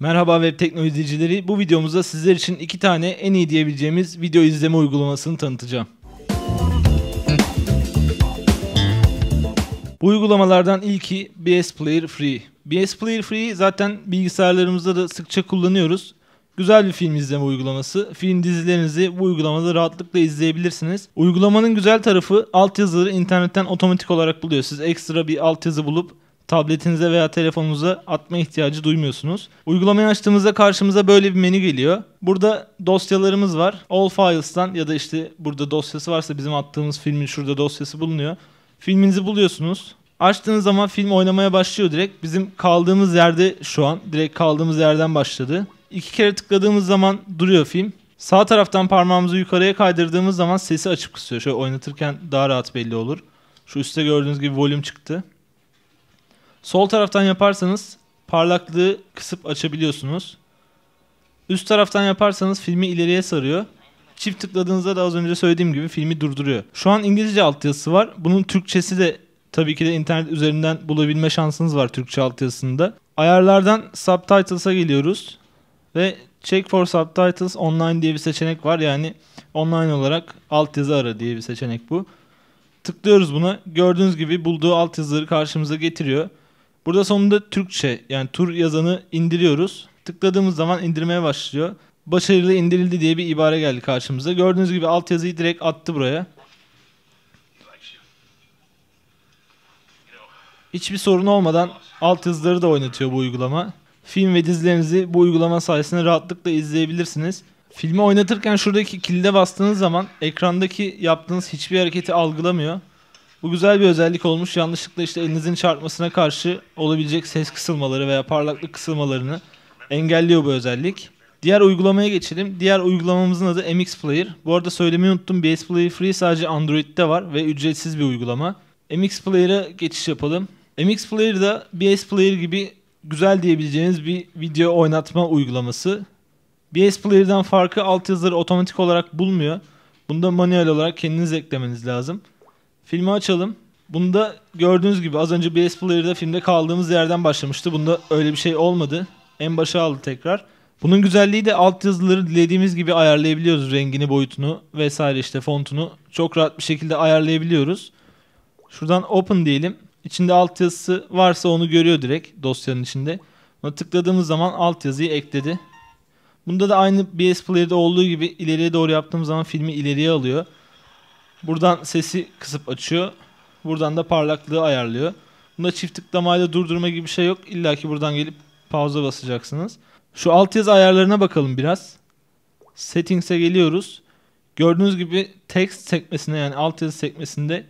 Merhaba Web Teknoloji izleyicileri. Bu videomuzda sizler için iki tane en iyi diyebileceğimiz video izleme uygulamasını tanıtacağım. Bu uygulamalardan ilki BS Player Free. BS Player Free zaten bilgisayarlarımızda da sıkça kullanıyoruz. Güzel bir film izleme uygulaması. Film dizilerinizi bu uygulamada rahatlıkla izleyebilirsiniz. Uygulamanın güzel tarafı altyazıları internetten otomatik olarak buluyor. Siz ekstra bir altyazı bulup tabletinize veya telefonunuza atma ihtiyacı duymuyorsunuz. Uygulamayı açtığımızda karşımıza böyle bir menü geliyor. Burada dosyalarımız var. All Files'tan ya da işte burada dosyası varsa bizim attığımız filmin şurada dosyası bulunuyor. Filminizi buluyorsunuz. Açtığınız zaman film oynamaya başlıyor direkt. Bizim kaldığımız yerde şu an. Direkt kaldığımız yerden başladı. İki kere tıkladığımız zaman duruyor film. Sağ taraftan parmağımızı yukarıya kaydırdığımız zaman sesi açıp kısıyor. Şöyle oynatırken daha rahat belli olur. Şu üstte gördüğünüz gibi volüm çıktı. Sol taraftan yaparsanız parlaklığı kısıp açabiliyorsunuz. Üst taraftan yaparsanız filmi ileriye sarıyor. Çift tıkladığınızda da az önce söylediğim gibi filmi durduruyor. Şu an İngilizce altyazısı var. Bunun Türkçesi de tabii ki de internet üzerinden bulabilme şansınız var Türkçe altyazısında. Ayarlardan subtitles'a geliyoruz ve check for subtitles online diye bir seçenek var. Yani online olarak altyazı ara diye bir seçenek bu. Tıklıyoruz buna. Gördüğünüz gibi bulduğu altyazıları karşımıza getiriyor. Burada sonunda Türkçe yani tur yazanı indiriyoruz. Tıkladığımız zaman indirmeye başlıyor. Başarılı indirildi diye bir ibare geldi karşımıza. Gördüğünüz gibi altyazıyı direkt attı buraya. Hiçbir sorun olmadan altyazıları da oynatıyor bu uygulama. Film ve dizilerinizi bu uygulama sayesinde rahatlıkla izleyebilirsiniz. Filmi oynatırken şuradaki kilide bastığınız zaman ekrandaki yaptığınız hiçbir hareketi algılamıyor. Bu güzel bir özellik olmuş. Yanlışlıkla işte elinizin çarpmasına karşı olabilecek ses kısılmaları veya parlaklık kısılmalarını engelliyor bu özellik. Diğer uygulamaya geçelim. Diğer uygulamamızın adı MX Player. Bu arada söylemeyi unuttum. BS Player Free sadece Android'de var ve ücretsiz bir uygulama. MX Player'a geçiş yapalım. MX Player da BS Player gibi güzel diyebileceğiniz bir video oynatma uygulaması. BS Player'dan farkı altyazıları otomatik olarak bulmuyor. Bunu da manuel olarak kendiniz eklemeniz lazım. Filmi açalım. Bunda gördüğünüz gibi az önce BS Player'da filmde kaldığımız yerden başlamıştı. Bunda öyle bir şey olmadı. En başa aldı tekrar. Bunun güzelliği de alt yazıları dilediğimiz gibi ayarlayabiliyoruz. Rengini, boyutunu vesaire işte fontunu çok rahat bir şekilde ayarlayabiliyoruz. Şuradan open diyelim. İçinde alt yazısı varsa onu görüyor direkt dosyanın içinde. Buna tıkladığımız zaman alt yazıyı ekledi. Bunda da aynı BS Player'da olduğu gibi ileriye doğru yaptığım zaman filmi ileriye alıyor. Buradan sesi kısıp açıyor. Buradan da parlaklığı ayarlıyor. Bunda çift tıklamayla durdurma gibi bir şey yok. İlla ki buradan gelip pauza basacaksınız. Şu alt yazı ayarlarına bakalım biraz. Settings'e geliyoruz. Gördüğünüz gibi text sekmesine yani alt yazı sekmesinde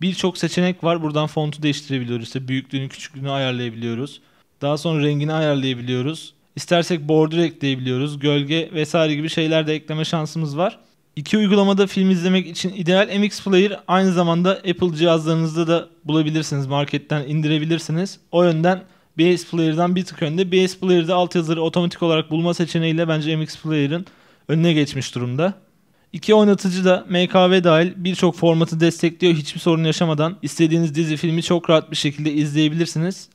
birçok seçenek var. Buradan fontu değiştirebiliyoruz. İşte büyüklüğünü, küçüklüğünü ayarlayabiliyoruz. Daha sonra rengini ayarlayabiliyoruz. İstersek border ekleyebiliyoruz. Gölge vesaire gibi şeyler de ekleme şansımız var. İki uygulamada film izlemek için ideal MX Player aynı zamanda Apple cihazlarınızda da bulabilirsiniz. Marketten indirebilirsiniz. O yönden BS Player'dan bir tık önde. BS Player'da alt yazıları otomatik olarak bulma seçeneğiyle bence MX Player'ın önüne geçmiş durumda. İki oynatıcı da MKV dahil birçok formatı destekliyor hiçbir sorun yaşamadan. istediğiniz dizi filmi çok rahat bir şekilde izleyebilirsiniz.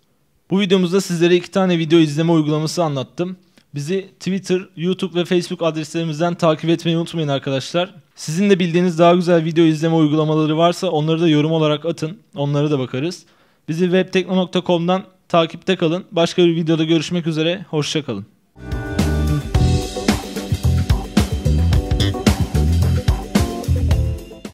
Bu videomuzda sizlere iki tane video izleme uygulaması anlattım. Bizi Twitter, YouTube ve Facebook adreslerimizden takip etmeyi unutmayın arkadaşlar. Sizin de bildiğiniz daha güzel video izleme uygulamaları varsa onları da yorum olarak atın. Onlara da bakarız. Bizi webtekno.com'dan takipte kalın. Başka bir videoda görüşmek üzere. Hoşçakalın.